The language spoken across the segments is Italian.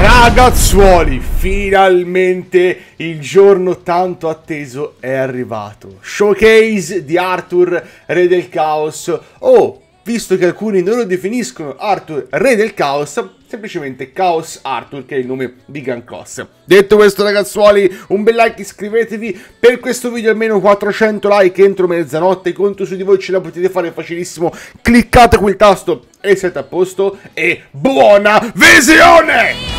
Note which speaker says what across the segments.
Speaker 1: Ragazzuoli, finalmente il giorno tanto atteso è arrivato. Showcase di Arthur, Re del Caos. Oh, visto che alcuni non lo definiscono Arthur Re del Caos, semplicemente Chaos Arthur che è il nome di Gankos. Detto questo ragazzuoli, un bel like, iscrivetevi per questo video almeno 400 like entro mezzanotte, conto su di voi, ce la potete fare facilissimo, cliccate quel tasto e siete a posto e buona visione!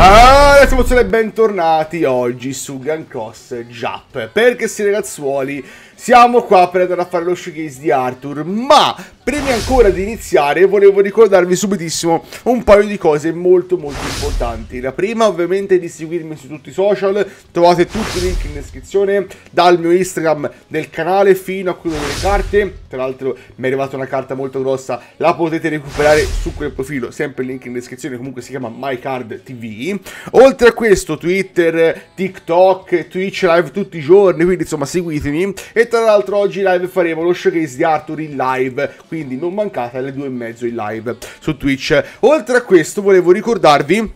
Speaker 1: Ah! ragazzi, emozione, bentornati oggi su Gun Cross Jap. Perché sì ragazzuoli, siamo qua per andare a fare lo showcase di Arthur, ma prima ancora di iniziare volevo ricordarvi subitissimo un paio di cose molto molto importanti. La prima ovviamente è di seguirmi su tutti i social, trovate tutti i link in descrizione, dal mio Instagram del canale fino a quello delle carte. Tra l'altro mi è arrivata una carta molto grossa, la potete recuperare su quel profilo, sempre il link in descrizione, comunque si chiama MyCardTV. O Oltre a questo, Twitter, TikTok, Twitch live tutti i giorni, quindi insomma seguitemi. E tra l'altro oggi live faremo lo showcase di Arthur in live, quindi non mancate alle due e mezzo in live su Twitch. Oltre a questo volevo ricordarvi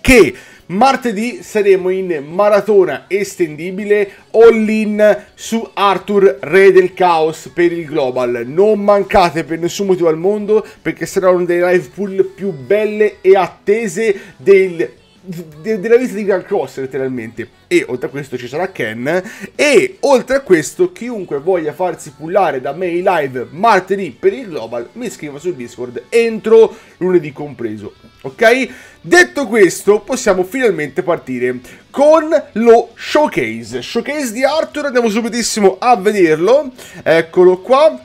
Speaker 1: che... Martedì saremo in maratona estendibile all in su Arthur Re del Caos per il Global. Non mancate per nessun motivo al mondo perché sarà una delle live pool più belle e attese del de- della vista di Grand Cross letteralmente. E oltre a questo ci sarà Ken. E oltre a questo, chiunque voglia farsi pullare da May Live martedì per il Global, mi scriva su Discord entro lunedì compreso. Ok? Detto questo, possiamo finalmente partire con lo showcase. Showcase di Arthur, andiamo subitissimo a vederlo. Eccolo qua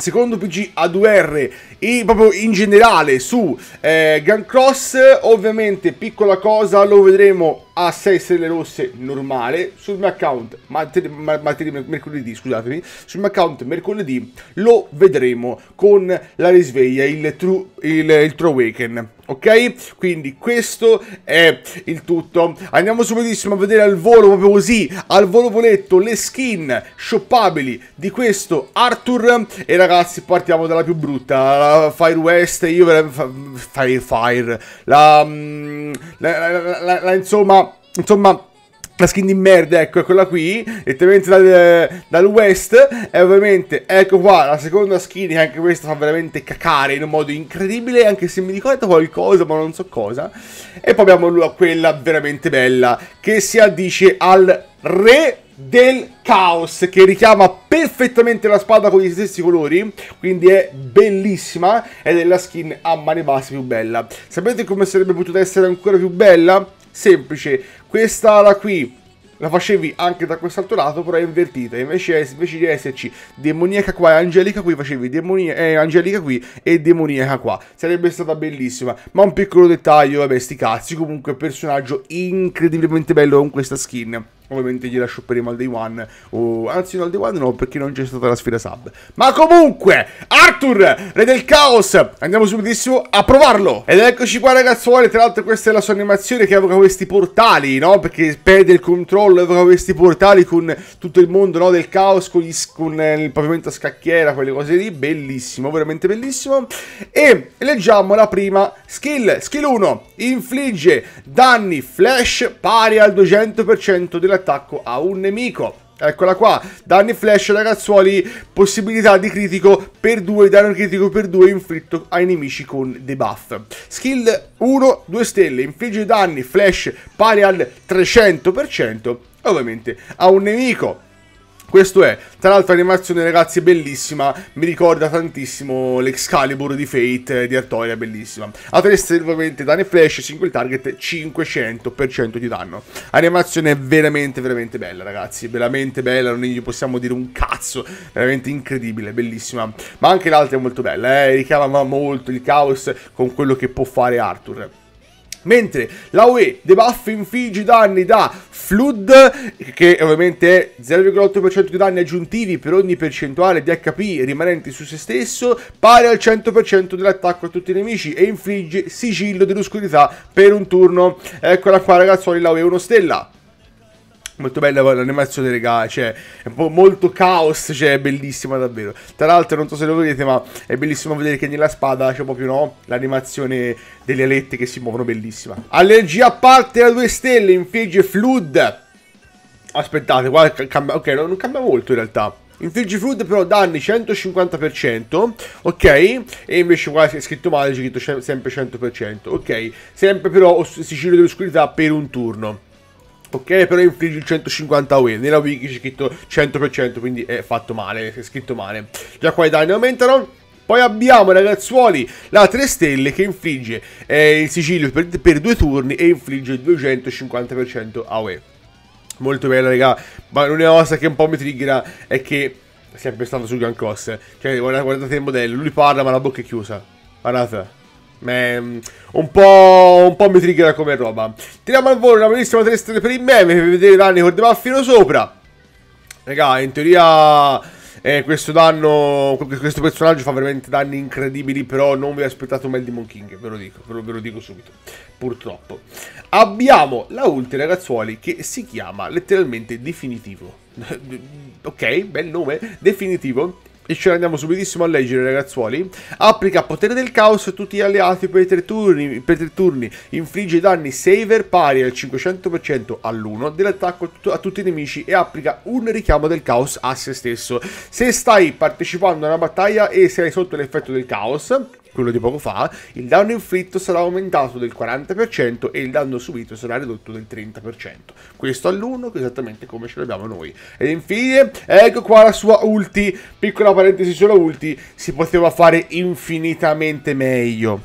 Speaker 1: secondo PG A2R e proprio in generale su eh, Gun Cross ovviamente piccola cosa lo vedremo a 6 stelle rosse normale sul mio account martedì, martedì, mercoledì scusatemi sul mio account mercoledì lo vedremo con la risveglia il true, il, il true awaken ok quindi questo è il tutto andiamo subitissimo a vedere al volo proprio così al volo voletto le skin shoppabili di questo Arthur e ragazzi partiamo dalla più brutta la Fire West io Fire Fire mm, la, la, la, la insomma insomma la skin di merda, ecco, quella qui, direttamente dal, dal, West, e ovviamente, ecco qua, la seconda skin, che anche questa fa veramente cacare in un modo incredibile, anche se mi ricorda qualcosa, ma non so cosa, e poi abbiamo quella veramente bella, che si addice al re del Caos che richiama perfettamente la spada con gli stessi colori, quindi è bellissima ed è la skin a mani basse più bella. Sapete come sarebbe potuta essere ancora più bella? semplice. Questa ala qui la facevi anche da quest'altro lato, però è invertita. Invece, invece, di esserci demoniaca qua e angelica qui, facevi demonia- eh, angelica qui e demoniaca qua. Sarebbe stata bellissima. Ma un piccolo dettaglio, vabbè, sti cazzi. Comunque, personaggio incredibilmente bello con questa skin. Ovviamente gliela shopperemo al day one. O, anzi, no, al day one no, perché non c'è stata la sfida sub. Ma comunque, Arthur, re del caos, andiamo subitissimo a provarlo. Ed eccoci qua, ragazzuoli. Tra l'altro, questa è la sua animazione che evoca questi portali, no? Perché perde il controllo, evoca questi portali con tutto il mondo, no? Del caos, con, gli, con eh, il pavimento a scacchiera, quelle cose lì. Bellissimo, veramente bellissimo. E leggiamo la prima skill. Skill 1, infligge danni flash pari al 200% della attacco a un nemico. Eccola qua, danni flash ragazzuoli, possibilità di critico per 2, danno critico per 2 inflitto ai nemici con debuff. Skill 1, 2 stelle, infligge danni flash pari al 300%, ovviamente a un nemico. Questo è, tra l'altro l'animazione ragazzi è bellissima, mi ricorda tantissimo l'Excalibur di Fate eh, di Artoria, bellissima. A 3 ovviamente danni flash, single target, 500% di danno. Animazione veramente veramente bella ragazzi, veramente bella, non gli possiamo dire un cazzo, veramente incredibile, bellissima. Ma anche l'altra è molto bella, eh, richiama molto il caos con quello che può fare Arthur mentre la UE debuff infligge danni da Flood, che ovviamente è 0,8% di danni aggiuntivi per ogni percentuale di HP rimanenti su se stesso, pari al 100% dell'attacco a tutti i nemici e infligge sigillo dell'oscurità per un turno. Eccola qua ragazzoli, la UE 1 stella. Molto bella l'animazione, regà, cioè, è un po' molto caos, cioè, è bellissima davvero. Tra l'altro, non so se lo vedete, ma è bellissimo vedere che nella spada c'è proprio, no, l'animazione delle alette che si muovono, bellissima. Allergia a parte da due stelle, infligge flood. Aspettate, qua cambia, ok, non cambia molto in realtà. Infligge Flood però danni 150%, ok? E invece qua è scritto male, c'è scritto sempre 100%, ok? Sempre però sicilio dell'oscurità per un turno. Ok, però infligge il 150 UE. Nella wiki c'è scritto 100%, quindi è fatto male, è scritto male. Già qua i danni aumentano. Poi abbiamo, ragazzuoli, la 3 stelle che infligge eh, il sigillo per, per due turni e infligge il 250% AOE. Molto bella, raga. Ma l'unica cosa che un po' mi triggera è che è sempre stato su Gun Cross. Cioè, guardate il modello, lui parla ma la bocca è chiusa. Guardate un po', un po' mi triggera come roba. Tiriamo al volo una bellissima 3 stelle per il meme, per vedere i danni col debuffino sopra. Raga, in teoria... Eh, questo danno, questo personaggio fa veramente danni incredibili, però non vi aspettate un bel Demon King, ve lo dico, ve lo, ve lo dico subito, purtroppo. Abbiamo la ulti, ragazzuoli, che si chiama letteralmente Definitivo. ok, bel nome, Definitivo e ce ne andiamo subitissimo a leggere, ragazzuoli. Applica potere del caos a tutti gli alleati per tre turni. Per tre turni. Infligge danni saver pari al 500% all'uno dell'attacco a tutti i nemici e applica un richiamo del caos a se stesso. Se stai partecipando a una battaglia e sei sotto l'effetto del caos, quello di poco fa, il danno inflitto sarà aumentato del 40% e il danno subito sarà ridotto del 30%. Questo all'1, esattamente come ce l'abbiamo noi. Ed infine, ecco qua la sua ulti, piccola parentesi sulla ulti, si poteva fare infinitamente meglio.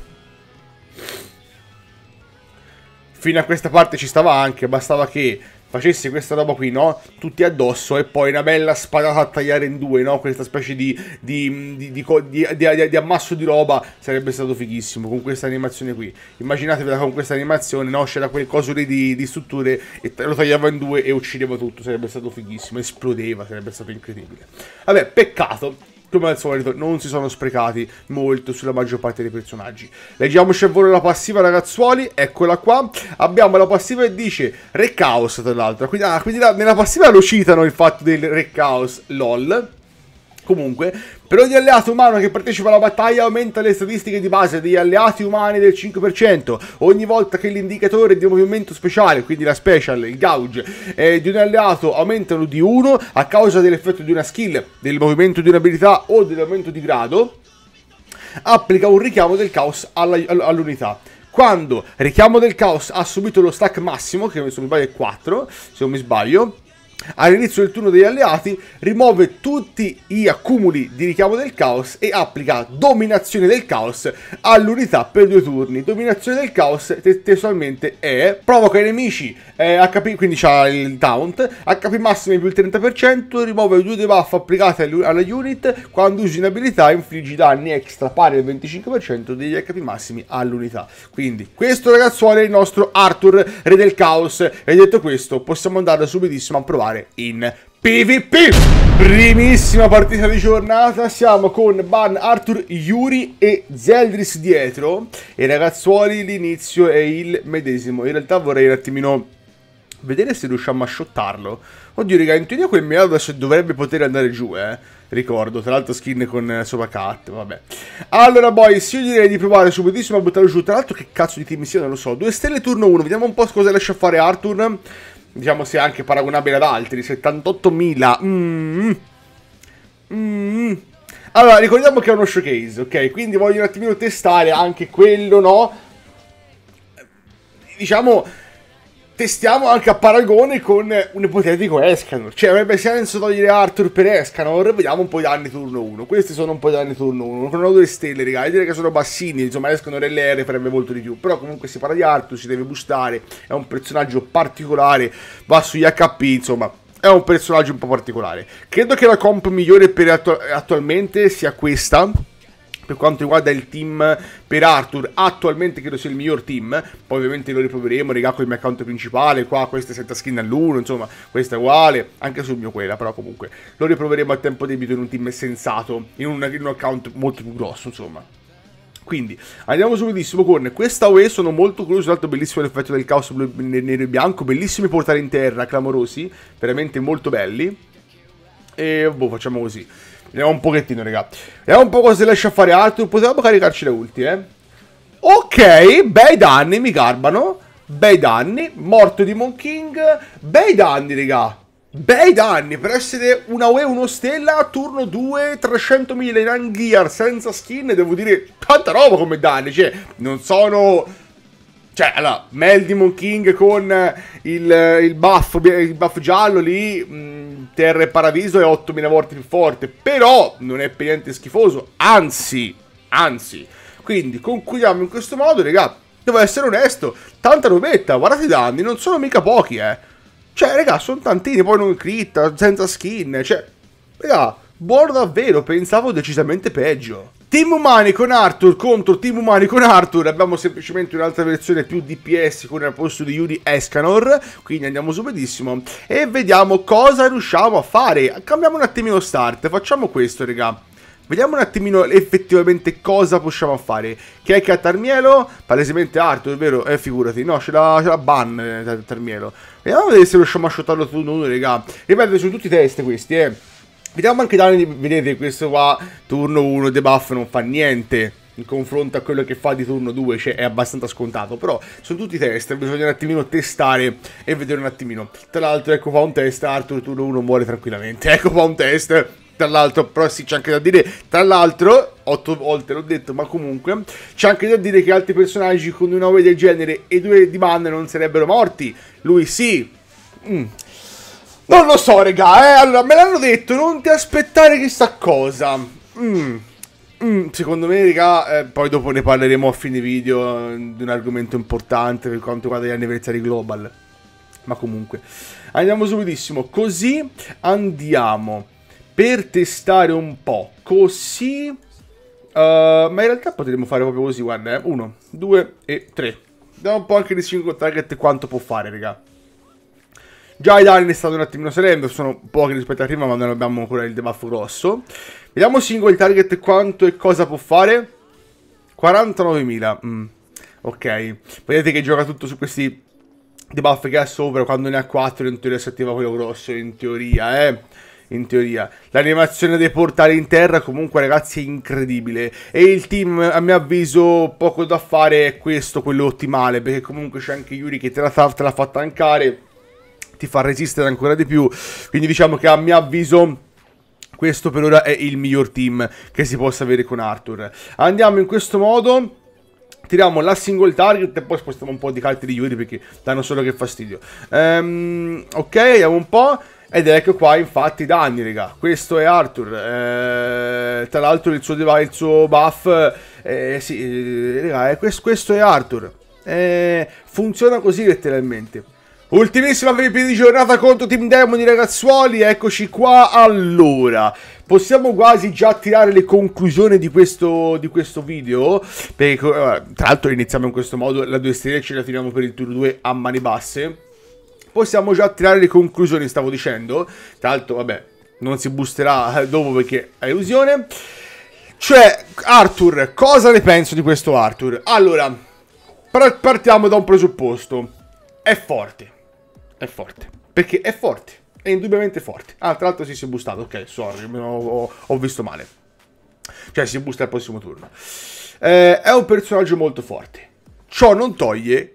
Speaker 1: Fino a questa parte ci stava anche, bastava che facessi questa roba qui, no? Tutti addosso e poi una bella spadata a tagliare in due, no? Questa specie di, di, di, di, ammasso di roba sarebbe stato fighissimo con questa animazione qui. Immaginatevela con questa animazione, no? C'era quel coso lì di, strutture e lo tagliava in due e uccideva tutto, sarebbe stato fighissimo, esplodeva, sarebbe stato incredibile. Vabbè, peccato come al solito non si sono sprecati molto sulla maggior parte dei personaggi. Leggiamoci a volo la passiva ragazzuoli, eccola qua, abbiamo la passiva che dice Re Chaos tra l'altro, quindi, ah, quindi la, nella passiva lo citano il fatto del Re Chaos LOL Comunque, per ogni alleato umano che partecipa alla battaglia aumenta le statistiche di base degli alleati umani del 5%. Ogni volta che l'indicatore di movimento speciale, quindi la special, il gauge, eh, di un alleato aumentano di 1 a causa dell'effetto di una skill, del movimento di un'abilità o dell'aumento di grado, applica un richiamo del caos all'unità quando Richiamo del Caos ha subito lo stack massimo, che se non mi sbaglio è 4, se non mi sbaglio, all'inizio del turno degli alleati rimuove tutti gli accumuli di richiamo del caos e applica dominazione del caos all'unità per due turni. Dominazione del caos testualmente è provoca i nemici eh, HP, quindi c'ha il taunt, HP massimo più il 30%, rimuove due debuff applicati alla unit, quando usi un'abilità infliggi danni extra pari al 25% degli HP massimi all'unità. Quindi questo ragazzuolo è il nostro Arthur, re del caos. E detto questo possiamo andare subitissimo a provare giocare in PvP! Primissima partita di giornata, siamo con Ban, Arthur, Yuri e Zeldris dietro e ragazzuoli l'inizio è il medesimo, in realtà vorrei un attimino vedere se riusciamo a shottarlo. Oddio raga, in teoria quel Milano dovrebbe poter andare giù, eh, ricordo, tra l'altro skin con eh, Sovacat, vabbè. Allora boys, io direi di provare subitissimo a buttarlo giù, tra l'altro che cazzo di team sia, non lo so, Due stelle turno 1, vediamo un po' cosa riesce a fare Arthur, diciamo sia anche paragonabile ad altri, 78.000. Mm. Mm. Allora, ricordiamo che è uno showcase, ok? Quindi voglio un attimino testare anche quello, no? Diciamo testiamo anche a paragone con un ipotetico Escanor. Cioè, avrebbe senso togliere Arthur per Escanor. Vediamo un po' i danni turno 1. Questi sono un po' i danni turno 1. Con 2 stelle, ragazzi. Dire che sono bassini, insomma, Escanor LR farebbe molto di più. Però comunque si parla di Arthur, si deve boostare. È un personaggio particolare. Va sugli HP, insomma. È un personaggio un po' particolare. Credo che la comp migliore per attu attualmente sia questa per quanto riguarda il team per Arthur, attualmente credo sia il miglior team, poi ovviamente lo riproveremo, regà, con il mio account principale, qua questa è setta skin all'uno, insomma, questa è uguale, anche sul mio quella, però comunque, lo riproveremo a tempo debito in un team sensato, in un, in un account molto più grosso, insomma. Quindi andiamo subitissimo con questa UE, sono molto curioso, tanto bellissimo l'effetto del caos blu, nero e bianco, bellissimi portali in terra, clamorosi, veramente molto belli. E boh, facciamo così. Vediamo un pochettino, raga. Vediamo un po' cosa si a fare altro. Potevamo caricarci le ultime. Eh? Ok, bei danni, mi garbano. Bei danni. Morto di King. Bei danni, raga. Bei danni per essere una UE 1 stella, turno 2, 300.000 in Angear senza skin, devo dire tanta roba come danni, cioè non sono cioè, allora, Mel Demon King con eh, il, il, buff, il buff giallo lì, mh, mm, Terra e Paradiso è 8000 volte più forte. Però non è per niente schifoso, anzi, anzi. Quindi concludiamo in questo modo, raga. Devo essere onesto, tanta robetta, guardate i danni, non sono mica pochi, eh. Cioè, raga, sono tantini, poi non crit, senza skin, cioè... Raga, buono davvero, pensavo decisamente peggio. Team umani con Arthur contro team umani con Arthur abbiamo semplicemente un'altra versione più DPS con al posto di Yuri Escanor quindi andiamo subitissimo e vediamo cosa riusciamo a fare cambiamo un attimino start facciamo questo raga vediamo un attimino effettivamente cosa possiamo fare che è Cattarmielo palesemente Arthur vero? eh figurati no c'è la, la ban eh, vediamo a vedere se riusciamo a shotarlo tutto uno raga ripeto sono tutti test questi eh Vediamo anche danni, vedete questo qua, turno 1 debuff non fa niente in confronto a quello che fa di turno 2, cioè è abbastanza scontato, però sono tutti test, bisogna un attimino testare e vedere un attimino. Tra l'altro ecco qua un test, Arthur turno 1 muore tranquillamente, ecco qua un test. Tra l'altro, però sì, c'è anche da dire, tra l'altro, 8 volte l'ho detto, ma comunque, c'è anche da dire che altri personaggi con una nove del genere e due di ban non sarebbero morti. Lui sì. Mm. Non lo so, regà. eh. Allora, me l'hanno detto, non ti aspettare chissà cosa. Mm. Mm. secondo me, raga, eh, poi dopo ne parleremo a fine video eh, di un argomento importante per quanto riguarda gli anniversari global. Ma comunque, andiamo subitissimo. Così andiamo per testare un po'. Così... Uh, ma in realtà potremmo fare proprio così, guarda, eh. Uno, due e tre. Vediamo un po' anche di 5 target quanto può fare, raga. Già Darren è stato un attimino sereno, sono pochi rispetto a prima, ma non abbiamo ancora il debuff grosso. Vediamo single target quanto e cosa può fare. 49.000. Mm. Ok. Vedete che gioca tutto su questi debuff che ha sopra. Quando ne ha 4 in teoria si attiva quello grosso, in teoria, eh in teoria. L'animazione dei portali in terra comunque ragazzi è incredibile e il team a mio avviso poco da fare è questo, quello ottimale, perché comunque c'è anche Yuri che te la fa tankare ti fa resistere ancora di più. Quindi diciamo che a mio avviso questo per ora è il miglior team che si possa avere con Arthur. Andiamo in questo modo tiriamo la single target e poi spostiamo un po' di carte di Yuri perché danno solo che fastidio. Um, ok, andiamo un po'. Ed ecco qua infatti i danni, raga. Questo è Arthur. Eh, tra l'altro il suo, il suo buff... Eh, sì, eh, eh questo, questo, è Arthur. Eh, funziona così letteralmente. Ultimissima VP di giornata contro Team Demoni ragazzuoli, eccoci qua, allora, possiamo quasi già tirare le conclusioni di questo, di questo video, perché eh, tra l'altro iniziamo in questo modo, la 2 stelle ce la tiriamo per il tour 2 a mani basse, possiamo già tirare le conclusioni stavo dicendo, tra l'altro vabbè, non si boosterà eh, dopo perché è illusione, cioè Arthur, cosa ne penso di questo Arthur? Allora, partiamo da un presupposto, è forte. È forte. Perché è forte. È indubbiamente forte. Ah, tra l'altro si sì, si è boostato. Ok, sorry, ho, ho visto male. Cioè, si boosta al prossimo turno. Eh, è un personaggio molto forte. Ciò non toglie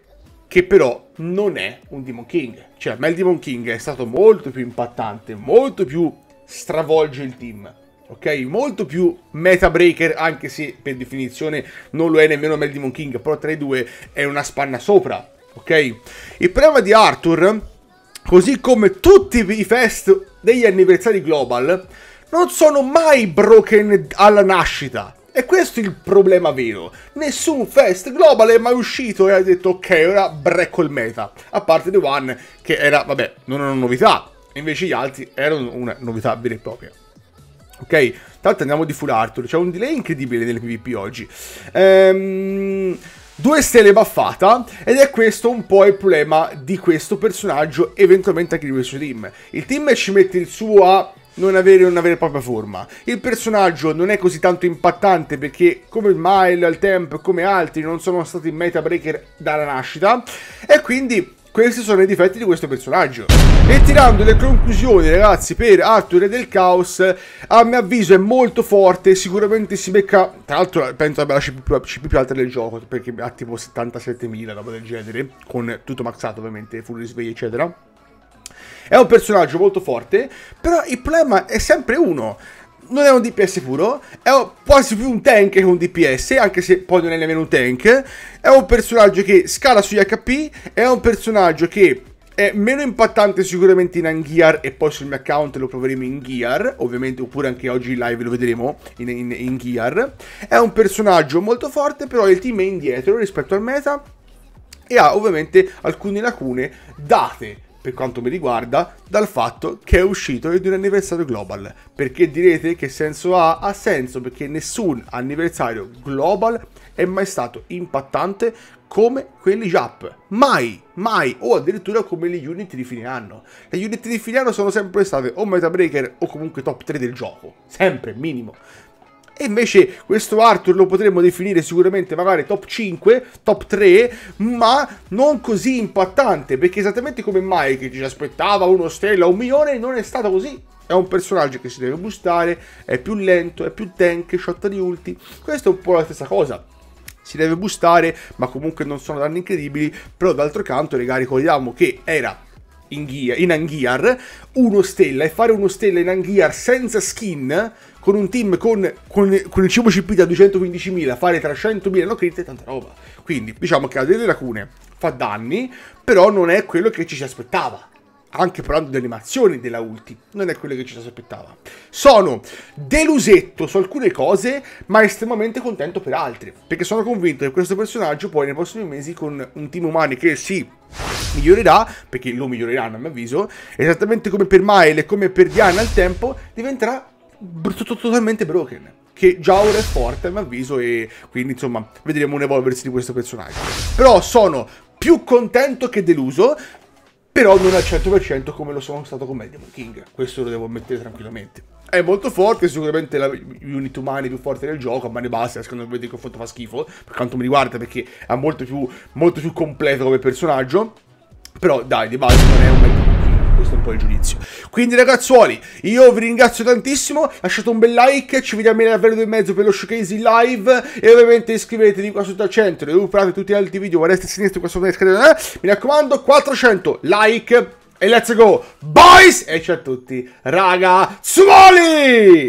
Speaker 1: che però non è un Demon King. Cioè, ma il Demon King è stato molto più impattante, molto più stravolge il team. Ok? Molto più meta breaker, anche se per definizione non lo è nemmeno Mel Demon King, però tra i due è una spanna sopra ok? Il problema di Arthur, così come tutti i fest degli anniversari global, non sono mai broken alla nascita. E questo è il problema vero. Nessun fest global è mai uscito e ha detto ok, ora brecco il meta. A parte The One, che era, vabbè, non una novità. Invece gli altri erano una novità vera e propria. Ok? Tanto andiamo di full Arthur. C'è un delay incredibile nel PvP oggi. Ehm due stelle baffata ed è questo un po' il problema di questo personaggio eventualmente anche di questo team. Il team ci mette il suo a non avere una vera e propria forma. Il personaggio non è così tanto impattante perché come il Mile, il Temp, come altri non sono stati meta breaker dalla nascita e quindi questi sono i difetti di questo personaggio. E tirando le conclusioni, ragazzi, per Arthur del Caos, a mio avviso è molto forte, sicuramente si becca... Tra l'altro penso abbia la CP più, alta del gioco, perché ha tipo 77.000, roba del genere, con tutto maxato ovviamente, full risveglio, eccetera. È un personaggio molto forte, però il problema è sempre uno non è un DPS puro, è quasi più un tank che un DPS, anche se poi non è nemmeno un tank. È un personaggio che scala sugli HP, è un personaggio che è meno impattante sicuramente in Angear e poi sul mio account lo proveremo in Gear, ovviamente, oppure anche oggi in live lo vedremo in, in, in Gear. È un personaggio molto forte, però il team è indietro rispetto al meta e ha ovviamente alcune lacune date per quanto mi riguarda, dal fatto che è uscito di un anniversario global. Perché direte che senso ha? Ha senso perché nessun anniversario global è mai stato impattante come quelli Jap. Mai, mai, o addirittura come le unit di fine anno. Le unit di fine anno sono sempre state o Metabreaker o comunque top 3 del gioco. Sempre, minimo. E invece questo Arthur lo potremmo definire sicuramente magari top 5, top 3, ma non così impattante, perché esattamente come mai ci aspettava uno stella, un milione, non è stato così. È un personaggio che si deve boostare, è più lento, è più tank, shot di ulti. Questa è un po' la stessa cosa si deve boostare, ma comunque non sono danni incredibili. Però d'altro canto, regà, ricordiamo che era in, ghia, in Anguiar uno stella e fare uno stella in Anghiar senza skin con un team con, con, con il 5 CP da 215.000 fare 300.000 no crit è tanta roba. Quindi diciamo che ha delle lacune, fa danni, però non è quello che ci si aspettava. Anche parlando delle animazioni della ulti, non è quello che ci si aspettava. Sono delusetto su alcune cose, ma estremamente contento per altre. Perché sono convinto che questo personaggio poi nei prossimi mesi con un team umani che si migliorerà, perché lo miglioreranno a mio avviso, esattamente come per Mael e come per Diana al tempo, diventerà totalmente broken che già ora è forte a mio avviso e quindi insomma vedremo un evolversi di questo personaggio però sono più contento che deluso però non al 100% come lo sono stato con Medium King, questo lo devo ammettere tranquillamente. È molto forte, sicuramente la unit umani più forte del gioco, ma ne basta, secondo me il confronto fa schifo, per quanto mi riguarda, perché è molto più, molto più completo come personaggio, però dai, di base non è un Medium questo è un po' il giudizio. Quindi ragazzuoli, io vi ringrazio tantissimo, lasciate un bel like, ci vediamo alle avvenire e mezzo per lo showcase in live e ovviamente iscrivetevi qua sotto al centro e recuperate tutti gli altri video a destra e a sinistra qua sotto nelle schede. Eh? Mi raccomando, 400 like e let's go, boys! E ciao a tutti, ragazzuoli!